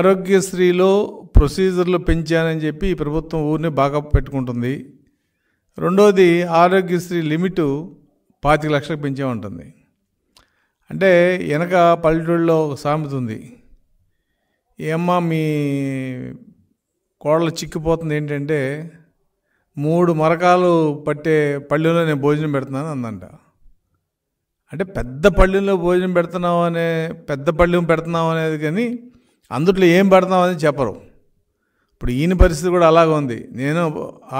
ఆరోగ్యశ్రీలో ప్రొసీజర్లు పెంచానని చెప్పి ఈ ప్రభుత్వం ఊరిని బాగా పెట్టుకుంటుంది రెండోది ఆరోగ్యశ్రీ లిమిటు పాతిక లక్షలకు ఉంటుంది అంటే వెనక పల్లెటూళ్ళలో ఒక సామెత ఉంది ఏమ్మా మీ కోడలు చిక్కిపోతుంది ఏంటంటే మూడు మరకాలు పట్టే పళ్ళెంలో నేను భోజనం పెడుతున్నాను అందంట అంటే పెద్ద పళ్ళెంలో భోజనం పెడుతున్నావు అనే పెద్ద పళ్ళెం పెడుతున్నావు అనేది కానీ అందుట్లో ఏం పడతామని చెప్పరు ఇప్పుడు ఈయన పరిస్థితి కూడా అలాగే ఉంది నేను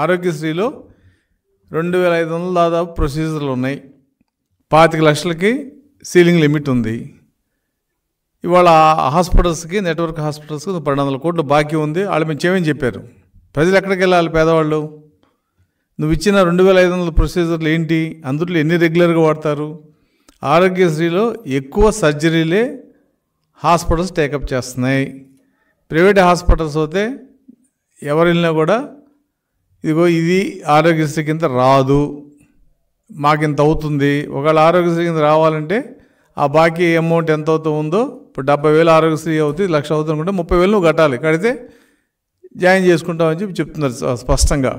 ఆరోగ్యశ్రీలో రెండు వేల ఐదు వందల దాదాపు ప్రొసీజర్లు ఉన్నాయి పాతిక లక్షలకి సీలింగ్ లిమిట్ ఉంది ఇవాళ హాస్పిటల్స్కి నెట్వర్క్ హాస్పిటల్స్కి పన్నెండు వందల కోట్లు బాకీ ఉంది వాళ్ళు మేము చేయమని చెప్పారు ప్రజలు ఎక్కడికి వెళ్ళాలి పేదవాళ్ళు నువ్వు ఇచ్చిన రెండు వేల ఐదు వందల ప్రొసీజర్లు ఏంటి అందుట్లో ఎన్ని రెగ్యులర్గా వాడతారు ఆరోగ్యశ్రీలో ఎక్కువ సర్జరీలే హాస్పిటల్స్ టేకప్ చేస్తున్నాయి ప్రైవేట్ హాస్పిటల్స్ అయితే ఎవరు వెళ్ళినా కూడా ఇదిగో ఇది ఆరోగ్యశ్రీ కింద రాదు మాకింత అవుతుంది ఒకవేళ ఆరోగ్యశ్రీ కింద రావాలంటే ఆ బాకీ అమౌంట్ ఎంత అవుతూ ఉందో ఇప్పుడు డెబ్బై వేలు ఆరోగ్యశ్రీ అవుతుంది లక్ష అవుతుంది అనుకుంటే ముప్పై వేలు నువ్వు కట్టాలి కడితే జాయిన్ చేసుకుంటామని చెప్పి చెప్తున్నారు స్పష్టంగా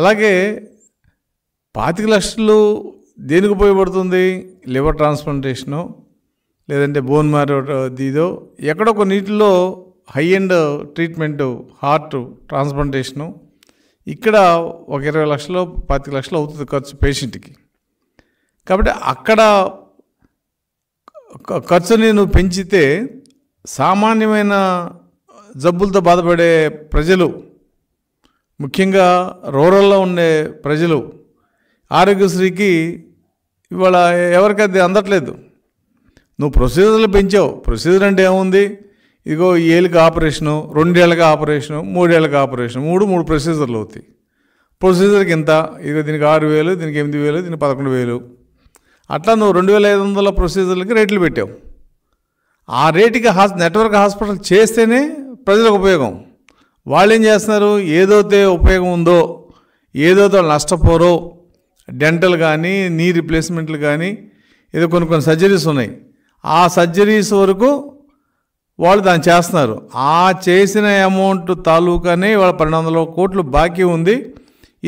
అలాగే పాతిక లక్షలు దేనికి ఉపయోగపడుతుంది లివర్ ట్రాన్స్ప్లాంటేషను లేదంటే బోన్ మారో ఇదో ఎక్కడో ఒక నీటిలో high end treatment heart transplantation ఇక్కడ ఒక ఇరవై లక్షలు పాతిక లక్షలు అవుతుంది ఖర్చు పేషెంట్కి కాబట్టి అక్కడ ఖర్చుని నువ్వు పెంచితే సామాన్యమైన జబ్బులతో బాధపడే ప్రజలు ముఖ్యంగా రూరల్లో ఉండే ప్రజలు ఆరోగ్యశ్రీకి ఇవాళ ఎవరికైతే అందట్లేదు నువ్వు ప్రొసీజర్లు పెంచావు ప్రొసీజర్ అంటే ఏముంది ఇదిగో ఏళ్ళకి ఆపరేషను రెండేళ్ళకి ఆపరేషను మూడేళ్ళకి ఆపరేషన్ మూడు మూడు ప్రొసీజర్లు అవుతాయి ప్రొసీజర్కి ఎంత ఇదిగో దీనికి ఆరు వేలు దీనికి ఎనిమిది వేలు దీనికి పదకొండు వేలు అట్లా నువ్వు రెండు వేల ఐదు వందల ప్రొసీజర్లకి రేట్లు పెట్టావు ఆ రేటుకి హాస్ నెట్వర్క్ హాస్పిటల్ చేస్తేనే ప్రజలకు ఉపయోగం వాళ్ళు ఏం చేస్తున్నారు ఏదైతే ఉపయోగం ఉందో ఏదైతే నష్టపోరో డెంటల్ కానీ నీ రిప్లేస్మెంట్లు కానీ ఏదో కొన్ని కొన్ని సర్జరీస్ ఉన్నాయి ఆ సర్జరీస్ వరకు వాళ్ళు దాన్ని చేస్తున్నారు ఆ చేసిన అమౌంట్ తాలూకానే వాళ్ళ పన్నెండు వందల కోట్లు బాకీ ఉంది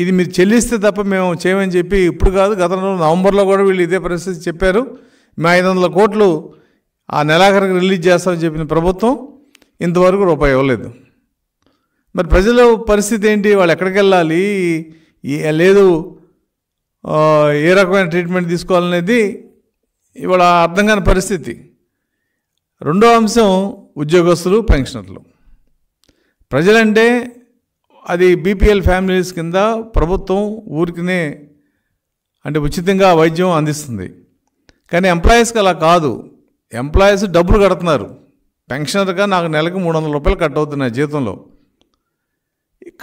ఇది మీరు చెల్లిస్తే తప్ప మేము చేయమని చెప్పి ఇప్పుడు కాదు గత నవంబర్లో కూడా వీళ్ళు ఇదే పరిస్థితి చెప్పారు మేము ఐదు వందల కోట్లు ఆ నెలాఖరికి రిలీజ్ చేస్తామని చెప్పిన ప్రభుత్వం ఇంతవరకు రూపాయి ఇవ్వలేదు మరి ప్రజల పరిస్థితి ఏంటి వాళ్ళు ఎక్కడికి వెళ్ళాలి లేదు ఏ రకమైన ట్రీట్మెంట్ తీసుకోవాలనేది ఇవాళ అర్థం కాని పరిస్థితి రెండో అంశం ఉద్యోగస్తులు పెన్షనర్లు ప్రజలంటే అది బీపీఎల్ ఫ్యామిలీస్ కింద ప్రభుత్వం ఊరికినే అంటే ఉచితంగా వైద్యం అందిస్తుంది కానీ ఎంప్లాయీస్కి అలా కాదు ఎంప్లాయీస్ డబ్బులు కడుతున్నారు పెన్షనర్గా నాకు నెలకు మూడు వందల రూపాయలు కట్ అవుతుంది నా జీతంలో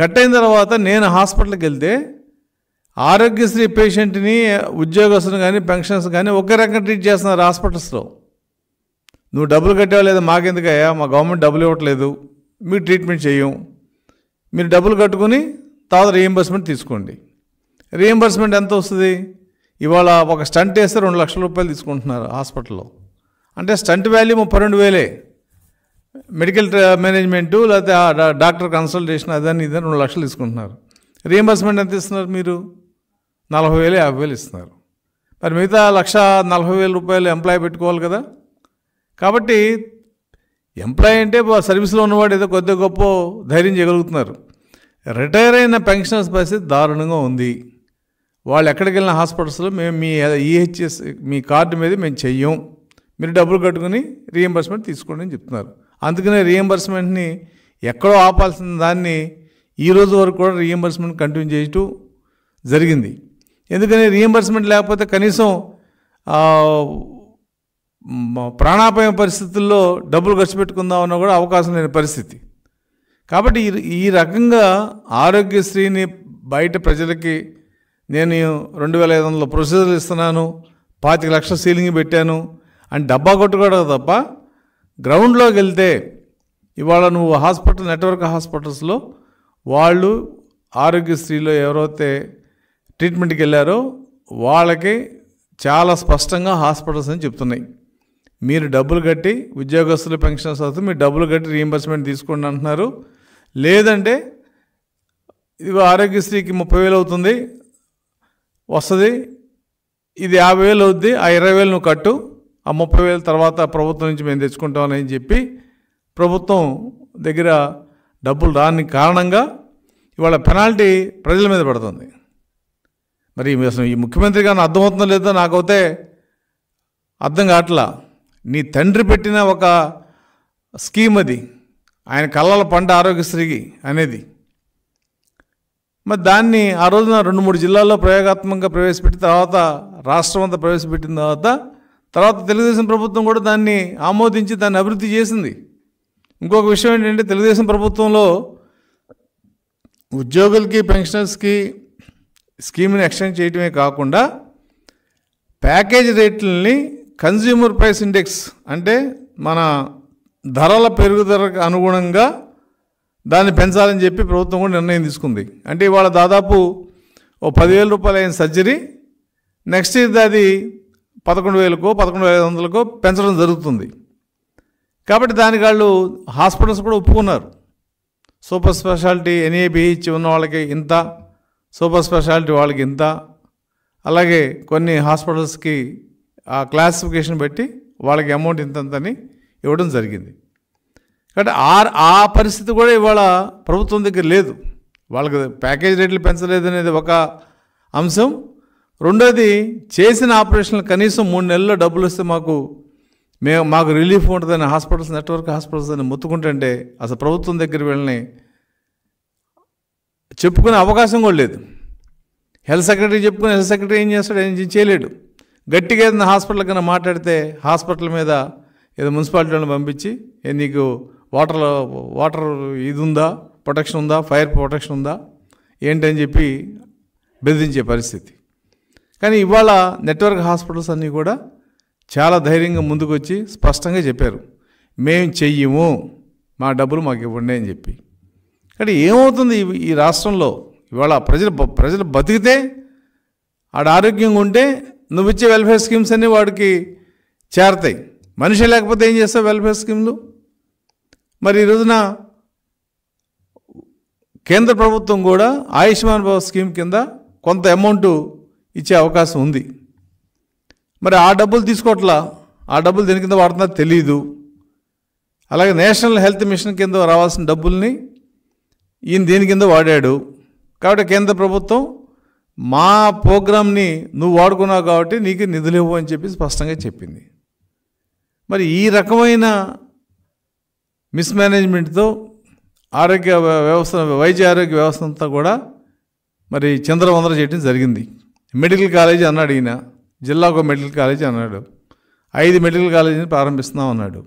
కట్ అయిన తర్వాత నేను హాస్పిటల్కి వెళ్తే ఆరోగ్యశ్రీ పేషెంట్ని ఉద్యోగస్తులు కానీ పెన్షన్స్ కానీ ఒకే రకంగా ట్రీట్ చేస్తున్నారు హాస్పిటల్స్లో నువ్వు డబ్బులు కట్టావు లేదా మాకెందుకయ్యా మా గవర్నమెంట్ డబ్బులు ఇవ్వట్లేదు మీరు ట్రీట్మెంట్ చేయం మీరు డబ్బులు కట్టుకుని తర్వాత రీఎంబర్స్మెంట్ తీసుకోండి రీఎంబర్స్మెంట్ ఎంత వస్తుంది ఇవాళ ఒక స్టంట్ వేస్తే రెండు లక్షల రూపాయలు తీసుకుంటున్నారు హాస్పిటల్లో అంటే స్టంట్ వాల్యూ ముప్పై రెండు వేలే మెడికల్ మేనేజ్మెంటు లేకపోతే డాక్టర్ కన్సల్టేషన్ అదని ఇదని రెండు లక్షలు తీసుకుంటున్నారు రీఎంబర్స్మెంట్ ఎంత ఇస్తున్నారు మీరు నలభై వేలు యాభై వేలు ఇస్తున్నారు మరి మిగతా లక్ష నలభై వేల రూపాయలు ఎంప్లాయ్ పెట్టుకోవాలి కదా కాబట్టి ఎంప్లాయ్ అంటే సర్వీస్లో ఉన్నవాడు ఏదో కొద్ది గొప్ప ధైర్యం చేయగలుగుతున్నారు రిటైర్ అయిన పెన్షనర్స్ పరిస్థితి దారుణంగా ఉంది వాళ్ళు ఎక్కడికి వెళ్ళిన హాస్పిటల్స్లో మేము మీ ఈహెచ్ఎస్ మీ కార్డు మీద మేము చెయ్యం మీరు డబ్బులు కట్టుకుని రీఎంబర్స్మెంట్ తీసుకోండి అని చెప్తున్నారు అందుకనే రీఎంబర్స్మెంట్ని ఎక్కడో ఆపాల్సిన దాన్ని ఈరోజు వరకు కూడా రీఎంబర్స్మెంట్ కంటిన్యూ చేయటం జరిగింది ఎందుకని రియంబర్స్మెంట్ లేకపోతే కనీసం ప్రాణాపాయ పరిస్థితుల్లో డబ్బులు ఖర్చు పెట్టుకుందామన్న కూడా అవకాశం లేని పరిస్థితి కాబట్టి ఈ రకంగా ఆరోగ్యశ్రీని బయట ప్రజలకి నేను రెండు వేల ఐదు వందల ప్రొసీజర్లు ఇస్తున్నాను పాతిక లక్షల సీలింగ్ పెట్టాను అని డబ్బా కొట్టుకోవడం తప్ప గ్రౌండ్లోకి వెళ్తే ఇవాళ నువ్వు హాస్పిటల్ నెట్వర్క్ హాస్పిటల్స్లో వాళ్ళు ఆరోగ్యశ్రీలో ఎవరైతే ట్రీట్మెంట్కి వెళ్ళారో వాళ్ళకి చాలా స్పష్టంగా హాస్పిటల్స్ అని చెప్తున్నాయి మీరు డబ్బులు కట్టి ఉద్యోగస్తులు పెన్షన్ అవుతుంది మీరు డబ్బులు కట్టి రీఎంబర్స్మెంట్ తీసుకోండి అంటున్నారు లేదంటే ఇది ఆరోగ్యశ్రీకి ముప్పై వేలు అవుతుంది వస్తుంది ఇది యాభై వేలు అవుద్ది ఆ ఇరవై వేలు నువ్వు కట్టు ఆ ముప్పై వేలు తర్వాత ప్రభుత్వం నుంచి మేము తెచ్చుకుంటామని చెప్పి ప్రభుత్వం దగ్గర డబ్బులు రాని కారణంగా ఇవాళ పెనాల్టీ ప్రజల మీద పడుతుంది మరి అసలు ఈ ముఖ్యమంత్రి గారిని అర్థమవుతుందో లేదో నాకైతే అర్థం కావట్లా నీ తండ్రి పెట్టిన ఒక స్కీమ్ అది ఆయన కళ్ళల పంట ఆరోగ్యశ్రీకి అనేది మరి దాన్ని ఆ రోజున రెండు మూడు జిల్లాల్లో ప్రయోగాత్మకంగా ప్రవేశపెట్టిన తర్వాత రాష్ట్రం అంతా ప్రవేశపెట్టిన తర్వాత తర్వాత తెలుగుదేశం ప్రభుత్వం కూడా దాన్ని ఆమోదించి దాన్ని అభివృద్ధి చేసింది ఇంకొక విషయం ఏంటంటే తెలుగుదేశం ప్రభుత్వంలో ఉద్యోగులకి పెన్షనర్స్కి స్కీమ్ని ఎక్స్టెండ్ చేయడమే కాకుండా ప్యాకేజ్ రేట్లని కన్జ్యూమర్ ప్రైస్ ఇండెక్స్ అంటే మన ధరల పెరుగుదలకు అనుగుణంగా దాన్ని పెంచాలని చెప్పి ప్రభుత్వం కూడా నిర్ణయం తీసుకుంది అంటే ఇవాళ దాదాపు ఓ పదివేల రూపాయలు అయిన సర్జరీ నెక్స్ట్ ఇయర్ అది పదకొండు వేలకో పదకొండు వేల ఐదు వందలకో పెంచడం జరుగుతుంది కాబట్టి దానికి వాళ్ళు హాస్పిటల్స్ కూడా ఒప్పుకున్నారు సూపర్ స్పెషాలిటీ ఎన్ఏబిహెచ్ ఉన్న వాళ్ళకి ఇంత సూపర్ స్పెషాలిటీ వాళ్ళకి ఇంత అలాగే కొన్ని హాస్పిటల్స్కి ఆ క్లాసిఫికేషన్ బట్టి వాళ్ళకి అమౌంట్ ఇంతంతని ఇవ్వడం జరిగింది కాబట్టి ఆ ఆ పరిస్థితి కూడా ఇవాళ ప్రభుత్వం దగ్గర లేదు వాళ్ళకి ప్యాకేజ్ రేట్లు పెంచలేదు అనేది ఒక అంశం రెండోది చేసిన ఆపరేషన్లు కనీసం మూడు నెలల్లో డబ్బులు వస్తే మాకు మేము మాకు రిలీఫ్ ఉంటుందని హాస్పిటల్స్ నెట్వర్క్ హాస్పిటల్స్ అని ముత్తుకుంటుంటే అసలు ప్రభుత్వం దగ్గర వెళ్ళని చెప్పుకునే అవకాశం కూడా లేదు హెల్త్ సెక్రటరీ చెప్పుకుని హెల్త్ సెక్రటరీ ఏం చేస్తాడు ఏం చేయలేడు గట్టిగా ఏదైనా హాస్పిటల్ కన్నా మాట్లాడితే హాస్పిటల్ మీద ఏదో వాళ్ళని పంపించి నీకు వాటర్ వాటర్ ఇది ఉందా ప్రొటెక్షన్ ఉందా ఫైర్ ప్రొటెక్షన్ ఉందా ఏంటని చెప్పి బెదిరించే పరిస్థితి కానీ ఇవాళ నెట్వర్క్ హాస్పిటల్స్ అన్నీ కూడా చాలా ధైర్యంగా ముందుకు వచ్చి స్పష్టంగా చెప్పారు మేము చెయ్యము మా డబ్బులు మాకు ఇవ్వండి అని చెప్పి కానీ ఏమవుతుంది ఈ రాష్ట్రంలో ఇవాళ ప్రజలు ప్రజలు బతికితే ఆడ ఆరోగ్యంగా ఉంటే నువ్వు ఇచ్చే వెల్ఫేర్ స్కీమ్స్ అన్నీ వాడికి చేరతాయి మనిషి లేకపోతే ఏం చేస్తావు వెల్ఫేర్ స్కీమ్లు మరి ఈ రోజున కేంద్ర ప్రభుత్వం కూడా ఆయుష్మాన్ భావ స్కీమ్ కింద కొంత అమౌంట్ ఇచ్చే అవకాశం ఉంది మరి ఆ డబ్బులు తీసుకోవట్లా ఆ డబ్బులు దేని కింద వాడుతున్నా తెలియదు అలాగే నేషనల్ హెల్త్ మిషన్ కింద రావాల్సిన డబ్బుల్ని ఈయన దీని కింద వాడాడు కాబట్టి కేంద్ర ప్రభుత్వం మా ప్రోగ్రామ్ని నువ్వు వాడుకున్నావు కాబట్టి నీకు నిధులు ఇవ్వు అని చెప్పి స్పష్టంగా చెప్పింది మరి ఈ రకమైన మిస్మేనేజ్మెంట్తో ఆరోగ్య వ్యవస్థ వైద్య ఆరోగ్య వ్యవస్థ అంతా కూడా మరి చంద్రవందర చేయడం జరిగింది మెడికల్ కాలేజీ అన్నాడు ఈయన జిల్లాకు మెడికల్ కాలేజీ అన్నాడు ఐదు మెడికల్ కాలేజీని ప్రారంభిస్తున్నాం అన్నాడు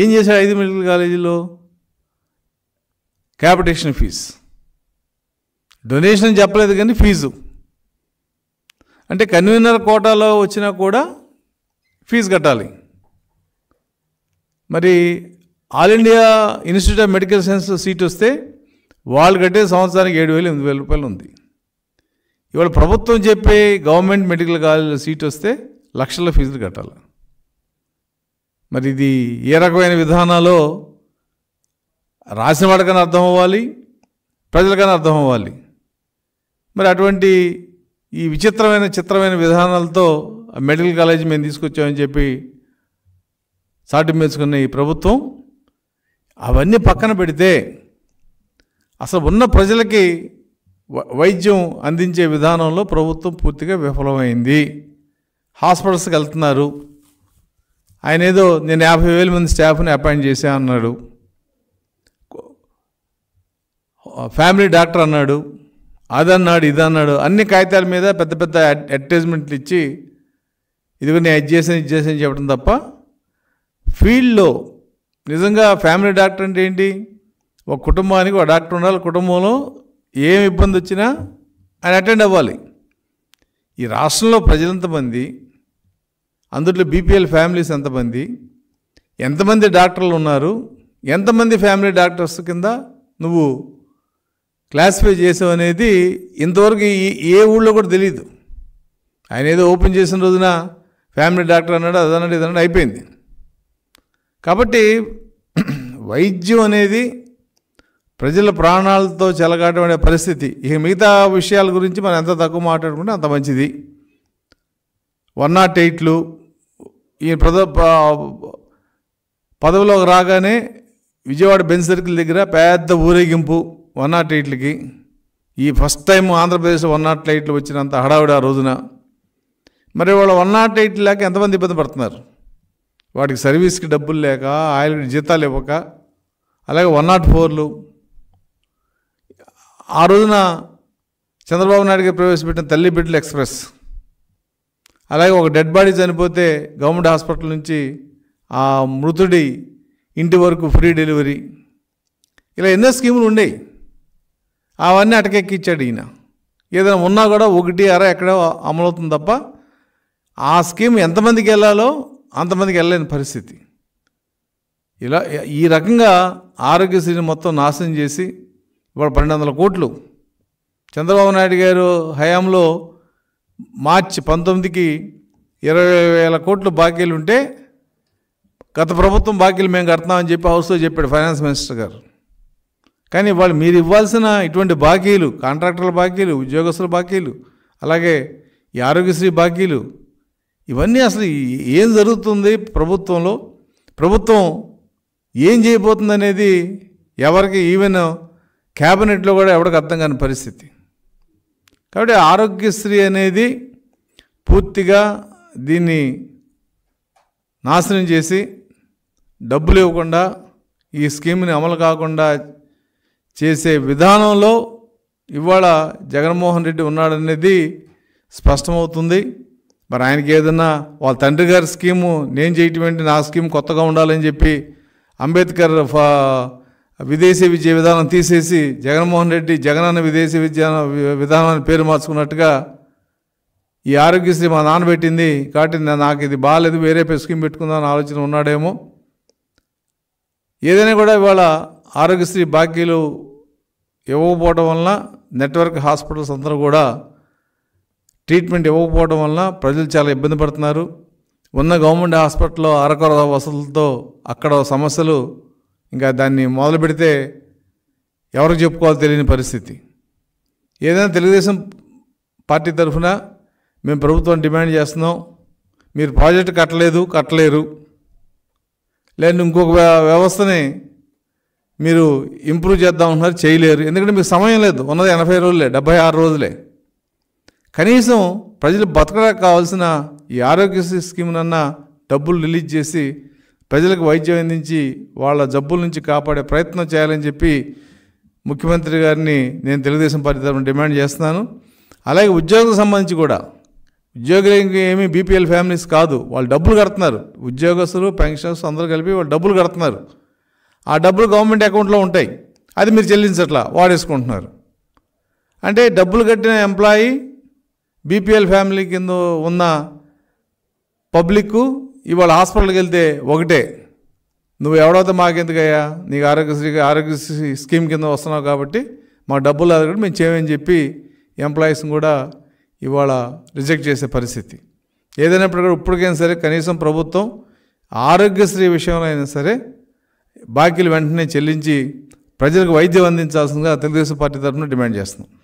ఏం చేశాడు ఐదు మెడికల్ కాలేజీలో క్యాపిటేషన్ ఫీజు డొనేషన్ చెప్పలేదు కానీ ఫీజు అంటే కన్వీనర్ కోటాలో వచ్చినా కూడా ఫీజు కట్టాలి మరి all India institute of medical science seat వస్తే వాళ్ళు కట్టే సంవత్సరానికి ఏడు వేలు ఎనిమిది వేల రూపాయలు ఉంది ఇవాళ ప్రభుత్వం చెప్పే గవర్నమెంట్ మెడికల్ కాలేజీలో సీట్ వస్తే లక్షల ఫీజులు కట్టాలి మరి ఇది ఏ రకమైన విధానాలో రాసిన వాడికైనా అర్థం అవ్వాలి ప్రజలకైనా అర్థం అవ్వాలి మరి అటువంటి ఈ విచిత్రమైన చిత్రమైన విధానాలతో మెడికల్ కాలేజ్ మేము తీసుకొచ్చామని చెప్పి సాటి మేసుకున్న ఈ ప్రభుత్వం అవన్నీ పక్కన పెడితే అసలు ఉన్న ప్రజలకి వైద్యం అందించే విధానంలో ప్రభుత్వం పూర్తిగా విఫలమైంది హాస్పిటల్స్కి వెళ్తున్నారు ఆయన ఏదో నేను యాభై వేల మంది స్టాఫ్ని అపాయింట్ చేశా అన్నాడు ఫ్యామిలీ డాక్టర్ అన్నాడు అదన్నాడు అన్నాడు అన్ని కాగితాల మీద పెద్ద పెద్ద అడ్వర్టైజ్మెంట్లు ఇచ్చి ఇదిగో నేను ఇది చేసాను ఇది చేసాను చెప్పడం తప్ప ఫీల్డ్లో నిజంగా ఫ్యామిలీ డాక్టర్ అంటే ఏంటి ఒక కుటుంబానికి ఒక డాక్టర్ ఉండాలి కుటుంబంలో ఏం ఇబ్బంది వచ్చినా ఆయన అటెండ్ అవ్వాలి ఈ రాష్ట్రంలో ప్రజలంతమంది అందులో బీపీఎల్ ఫ్యామిలీస్ ఎంతమంది ఎంతమంది డాక్టర్లు ఉన్నారు ఎంతమంది ఫ్యామిలీ డాక్టర్స్ కింద నువ్వు క్లాసిఫై చేసాం అనేది ఇంతవరకు ఏ ఊళ్ళో కూడా తెలియదు ఆయన ఏదో ఓపెన్ చేసిన రోజున ఫ్యామిలీ డాక్టర్ అన్నాడు అదన్నాడు ఇదన్నాడు అయిపోయింది కాబట్టి వైద్యం అనేది ప్రజల ప్రాణాలతో చెలగాటమనే పరిస్థితి ఇక మిగతా విషయాల గురించి మనం ఎంత తక్కువ మాట్లాడుకుంటే అంత మంచిది వన్ నాట్ ఎయిట్లు ఈ ప్రద పదవిలోకి రాగానే విజయవాడ బెంచ్ సర్కిల్ దగ్గర పెద్ద ఊరేగింపు వన్ నాట్ ఎయిట్లకి ఈ first time Andhra Pradesh one nought ఎయిట్లు వచ్చినంత హడావిడి ఆ రోజున మరి వాళ్ళు వన్ నాట్ ఎయిట్ లేక ఎంతమంది ఇబ్బంది పడుతున్నారు వాటికి సర్వీస్కి డబ్బులు లేక ఆయిల్ జీతాలు ఇవ్వక అలాగే వన్ నాట్ ఫోర్లు ఆ రోజున చంద్రబాబు నాయుడు గారు ప్రవేశపెట్టిన తల్లి బిడ్డల ఎక్స్ప్రెస్ అలాగే ఒక డెడ్ బాడీ చనిపోతే గవర్నమెంట్ హాస్పిటల్ నుంచి ఆ మృతుడి ఇంటి వరకు ఫ్రీ డెలివరీ ఇలా ఎన్నో స్కీములు ఉండేవి అవన్నీ అటకెక్కిచ్చాడు ఈయన ఏదైనా ఉన్నా కూడా ఒకటి అర ఎక్కడో అమలవుతుంది తప్ప ఆ స్కీమ్ ఎంతమందికి వెళ్ళాలో అంతమందికి వెళ్ళలేని పరిస్థితి ఇలా ఈ రకంగా ఆరోగ్యశ్రీని మొత్తం నాశనం చేసి ఇవాళ పన్నెండు వందల కోట్లు చంద్రబాబు నాయుడు గారు హయాంలో మార్చి పంతొమ్మిదికి ఇరవై వేల కోట్లు బాకీలు ఉంటే గత ప్రభుత్వం బాకీలు మేము కడతామని చెప్పి హౌస్లో చెప్పాడు ఫైనాన్స్ మినిస్టర్ గారు కానీ వాళ్ళు మీరు ఇవ్వాల్సిన ఇటువంటి బాకీలు కాంట్రాక్టర్ల బాకీలు ఉద్యోగస్తుల బాకీలు అలాగే ఈ ఆరోగ్యశ్రీ బాకీలు ఇవన్నీ అసలు ఏం జరుగుతుంది ప్రభుత్వంలో ప్రభుత్వం ఏం చేయబోతుంది అనేది ఎవరికి ఈవెన్ క్యాబినెట్లో కూడా ఎవరికి అర్థం కాని పరిస్థితి కాబట్టి ఆరోగ్యశ్రీ అనేది పూర్తిగా దీన్ని నాశనం చేసి డబ్బులు ఇవ్వకుండా ఈ స్కీమ్ని అమలు కాకుండా చేసే విధానంలో ఇవాళ జగన్మోహన్ రెడ్డి ఉన్నాడనేది స్పష్టమవుతుంది మరి ఆయనకి ఏదన్నా వాళ్ళ తండ్రి గారి స్కీము నేను చేయటం ఏంటి నా స్కీమ్ కొత్తగా ఉండాలని చెప్పి అంబేద్కర్ విదేశీ విద్య విధానం తీసేసి జగన్మోహన్ రెడ్డి జగన్ అన్న విదేశీ విద్య విధానాన్ని పేరు మార్చుకున్నట్టుగా ఈ ఆరోగ్యశ్రీ మా నాన్న పెట్టింది కాబట్టి నాకు ఇది బాగాలేదు వేరే స్కీమ్ పెట్టుకుందామని ఆలోచన ఉన్నాడేమో ఏదైనా కూడా ఇవాళ ఆరోగ్యశ్రీ బాకీలు ఇవ్వకపోవడం వలన నెట్వర్క్ హాస్పిటల్స్ అందరూ కూడా ట్రీట్మెంట్ ఇవ్వకపోవడం వలన ప్రజలు చాలా ఇబ్బంది పడుతున్నారు ఉన్న గవర్నమెంట్ హాస్పిటల్లో అరకొర వసతులతో అక్కడ సమస్యలు ఇంకా దాన్ని మొదలు పెడితే ఎవరికి చెప్పుకోవాలో తెలియని పరిస్థితి ఏదైనా తెలుగుదేశం పార్టీ తరఫున మేము ప్రభుత్వం డిమాండ్ చేస్తున్నాం మీరు ప్రాజెక్టు కట్టలేదు కట్టలేరు లేదంటే ఇంకొక వ్యవస్థని మీరు ఇంప్రూవ్ చేద్దాం అంటున్నారు చేయలేరు ఎందుకంటే మీకు సమయం లేదు ఉన్నది ఎనభై రోజులే డెబ్బై ఆరు రోజులే కనీసం ప్రజలు బతకడానికి కావాల్సిన ఈ ఆరోగ్యశ్రీ స్కీమ్నన్నా డబ్బులు రిలీజ్ చేసి ప్రజలకు వైద్యం అందించి వాళ్ళ జబ్బుల నుంచి కాపాడే ప్రయత్నం చేయాలని చెప్పి ముఖ్యమంత్రి గారిని నేను తెలుగుదేశం పార్టీ తరఫున డిమాండ్ చేస్తున్నాను అలాగే ఉద్యోగులకు సంబంధించి కూడా ఉద్యోగులకి ఏమీ బీపీఎల్ ఫ్యామిలీస్ కాదు వాళ్ళు డబ్బులు కడుతున్నారు ఉద్యోగస్తులు పెన్షన్స్ అందరూ కలిపి వాళ్ళు డబ్బులు కడుతున్నారు ఆ డబ్బులు గవర్నమెంట్ అకౌంట్లో ఉంటాయి అది మీరు చెల్లించట్లా వాడేసుకుంటున్నారు అంటే డబ్బులు కట్టిన ఎంప్లాయీ బీపీఎల్ ఫ్యామిలీ కింద ఉన్న పబ్లిక్ ఇవాళ హాస్పిటల్కి వెళ్తే ఒకటే నువ్వు ఎవడవుతా మాకెందుకయ్యా నీకు ఆరోగ్యశ్రీ ఆరోగ్యశ్రీ స్కీమ్ కింద వస్తున్నావు కాబట్టి మా డబ్బులు కూడా మేము చేయమని చెప్పి ఎంప్లాయీస్ని కూడా ఇవాళ రిజెక్ట్ చేసే పరిస్థితి ఏదైనప్పటికీ ఇప్పటికైనా సరే కనీసం ప్రభుత్వం ఆరోగ్యశ్రీ విషయంలో అయినా సరే బాకీలు వెంటనే చెల్లించి ప్రజలకు వైద్యం అందించాల్సిందిగా తెలుగుదేశం పార్టీ తరఫున డిమాండ్ చేస్తున్నాం